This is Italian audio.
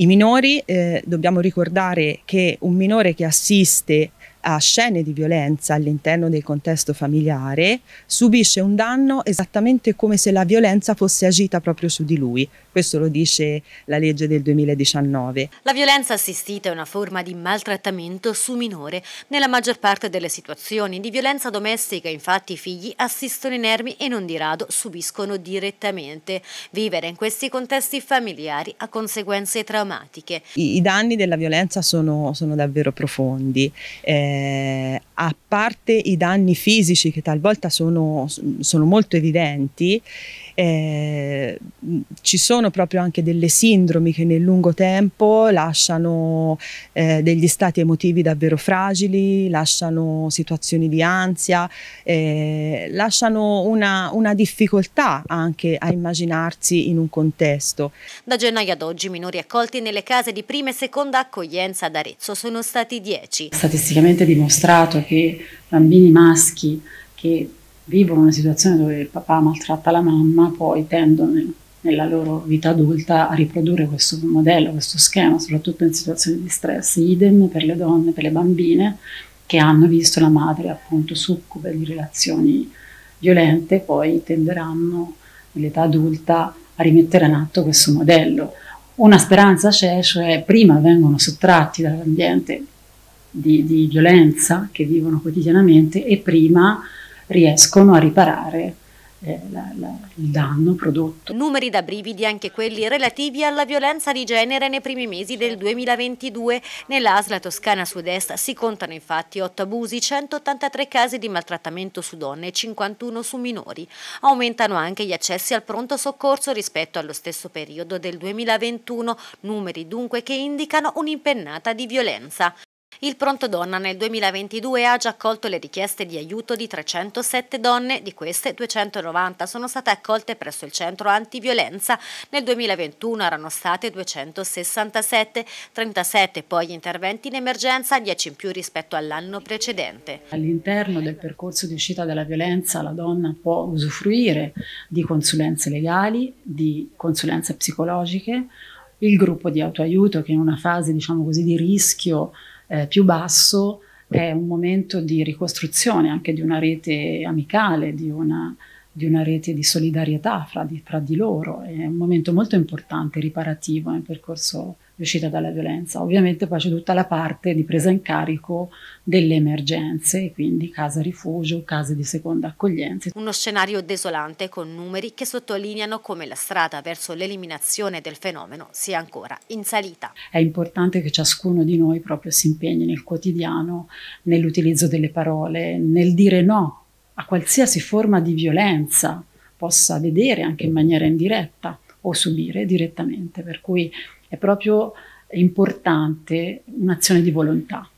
I minori, eh, dobbiamo ricordare che un minore che assiste a scene di violenza all'interno del contesto familiare subisce un danno esattamente come se la violenza fosse agita proprio su di lui. Questo lo dice la legge del 2019. La violenza assistita è una forma di maltrattamento su minore. Nella maggior parte delle situazioni di violenza domestica infatti i figli assistono inermi e non di rado subiscono direttamente. Vivere in questi contesti familiari ha conseguenze traumatiche. I, i danni della violenza sono, sono davvero profondi. Eh, eh, a parte i danni fisici che talvolta sono, sono molto evidenti, eh, mm, ci sono proprio anche delle sindromi che nel lungo tempo lasciano eh, degli stati emotivi davvero fragili, lasciano situazioni di ansia, eh, lasciano una, una difficoltà anche a immaginarsi in un contesto. Da gennaio ad oggi i minori accolti nelle case di prima e seconda accoglienza ad Arezzo sono stati 10. Statisticamente dimostrato che bambini maschi che vivono una situazione dove il papà maltratta la mamma, poi tendono nella loro vita adulta a riprodurre questo modello, questo schema, soprattutto in situazioni di stress. Idem per le donne, per le bambine che hanno visto la madre appunto succube di relazioni violente, poi tenderanno nell'età adulta a rimettere in atto questo modello. Una speranza c'è, cioè prima vengono sottratti dall'ambiente di, di violenza che vivono quotidianamente e prima riescono a riparare eh, la, la, il danno prodotto. Numeri da brividi anche quelli relativi alla violenza di genere nei primi mesi del 2022. Nell'Asla Toscana Sud-Est si contano infatti 8 abusi, 183 casi di maltrattamento su donne e 51 su minori. Aumentano anche gli accessi al pronto soccorso rispetto allo stesso periodo del 2021, numeri dunque che indicano un'impennata di violenza. Il Pronto Donna nel 2022 ha già accolto le richieste di aiuto di 307 donne, di queste 290 sono state accolte presso il centro antiviolenza, nel 2021 erano state 267, 37 poi interventi in emergenza, 10 in più rispetto all'anno precedente. All'interno del percorso di uscita dalla violenza la donna può usufruire di consulenze legali, di consulenze psicologiche, il gruppo di autoaiuto che in una fase diciamo così di rischio eh, più basso è un momento di ricostruzione anche di una rete amicale, di una, di una rete di solidarietà fra di, fra di loro. È un momento molto importante, riparativo nel percorso l'uscita dalla violenza. Ovviamente poi c'è tutta la parte di presa in carico delle emergenze, quindi casa rifugio, case di seconda accoglienza. Uno scenario desolante con numeri che sottolineano come la strada verso l'eliminazione del fenomeno sia ancora in salita. È importante che ciascuno di noi proprio si impegni nel quotidiano, nell'utilizzo delle parole, nel dire no a qualsiasi forma di violenza possa vedere anche in maniera indiretta o subire direttamente, per cui è proprio importante un'azione di volontà.